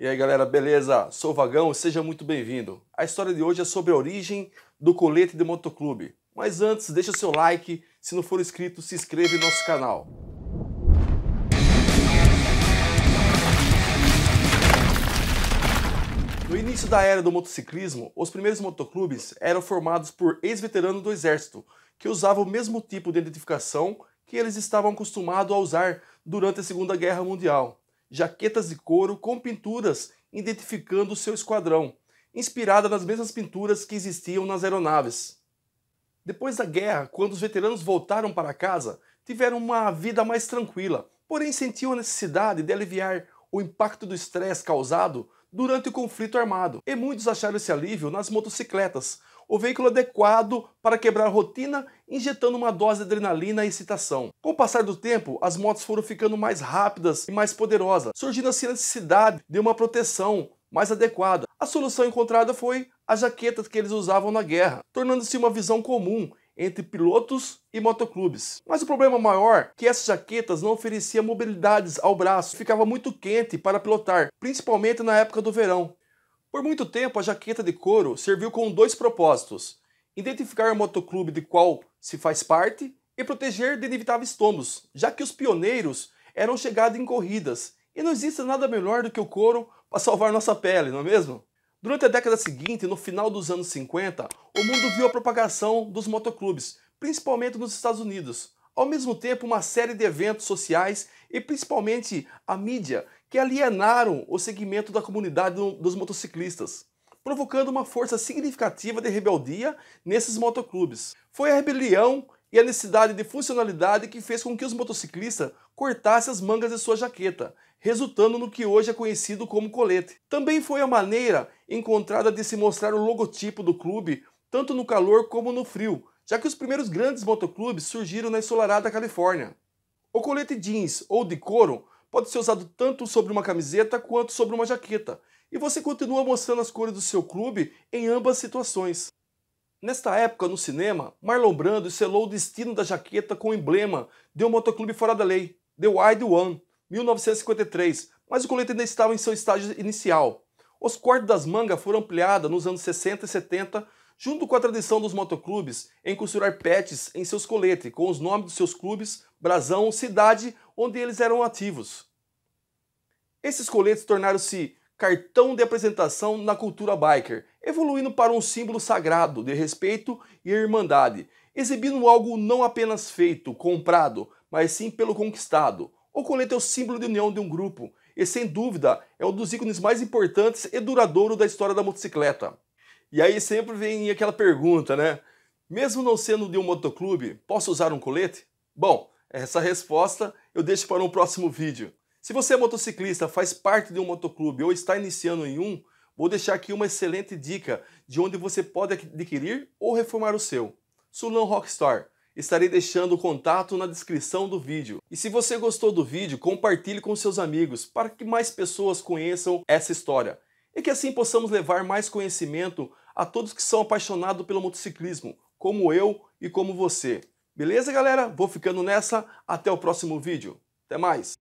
E aí galera, beleza? Sou Vagão, seja muito bem-vindo. A história de hoje é sobre a origem do colete de motoclube. Mas antes, deixa seu like, se não for inscrito, se inscreva em nosso canal. No início da era do motociclismo, os primeiros motoclubes eram formados por ex-veteranos do exército, que usavam o mesmo tipo de identificação que eles estavam acostumados a usar durante a Segunda Guerra Mundial jaquetas de couro com pinturas identificando o seu esquadrão, inspirada nas mesmas pinturas que existiam nas aeronaves. Depois da guerra, quando os veteranos voltaram para casa, tiveram uma vida mais tranquila, porém sentiam a necessidade de aliviar o impacto do estresse causado durante o conflito armado, e muitos acharam esse alívio nas motocicletas, o veículo adequado para quebrar a rotina, injetando uma dose de adrenalina e excitação. Com o passar do tempo, as motos foram ficando mais rápidas e mais poderosas, surgindo assim a necessidade de uma proteção mais adequada. A solução encontrada foi a jaqueta que eles usavam na guerra, tornando-se uma visão comum entre pilotos e motoclubes. Mas o problema maior é que essas jaquetas não ofereciam mobilidades ao braço, ficava muito quente para pilotar, principalmente na época do verão. Por muito tempo, a jaqueta de couro serviu com dois propósitos: identificar o motoclube de qual se faz parte e proteger de inevitáveis tombos, já que os pioneiros eram chegados em corridas e não existe nada melhor do que o couro para salvar nossa pele, não é mesmo? Durante a década seguinte, no final dos anos 50, o mundo viu a propagação dos motoclubes, principalmente nos Estados Unidos, ao mesmo tempo, uma série de eventos sociais e principalmente a mídia que alienaram o segmento da comunidade dos motociclistas, provocando uma força significativa de rebeldia nesses motoclubes. Foi a rebelião e a necessidade de funcionalidade que fez com que os motociclistas cortassem as mangas de sua jaqueta, resultando no que hoje é conhecido como colete. Também foi a maneira encontrada de se mostrar o logotipo do clube, tanto no calor como no frio, já que os primeiros grandes motoclubes surgiram na ensolarada Califórnia. O colete jeans ou de couro pode ser usado tanto sobre uma camiseta quanto sobre uma jaqueta, e você continua mostrando as cores do seu clube em ambas situações. Nesta época, no cinema, Marlon Brando selou o destino da jaqueta com o emblema de um motoclube fora da lei, The Wide One, 1953, mas o colete ainda estava em seu estágio inicial. Os cortes das mangas foram ampliados nos anos 60 e 70 junto com a tradição dos motoclubes em costurar patches em seus coletes com os nomes dos seus clubes, brasão, cidade onde eles eram ativos. Esses coletes tornaram-se cartão de apresentação na cultura biker, evoluindo para um símbolo sagrado de respeito e irmandade, exibindo algo não apenas feito, comprado, mas sim pelo conquistado. O colete é o símbolo de união de um grupo e, sem dúvida, é um dos ícones mais importantes e duradouro da história da motocicleta. E aí sempre vem aquela pergunta, né? Mesmo não sendo de um motoclube, posso usar um colete? Bom, essa resposta eu deixo para um próximo vídeo. Se você é motociclista, faz parte de um motoclube ou está iniciando em um, vou deixar aqui uma excelente dica de onde você pode adquirir ou reformar o seu. Sulão Rockstar. Estarei deixando o contato na descrição do vídeo. E se você gostou do vídeo, compartilhe com seus amigos para que mais pessoas conheçam essa história e que assim possamos levar mais conhecimento a todos que são apaixonados pelo motociclismo, como eu e como você. Beleza, galera? Vou ficando nessa. Até o próximo vídeo. Até mais!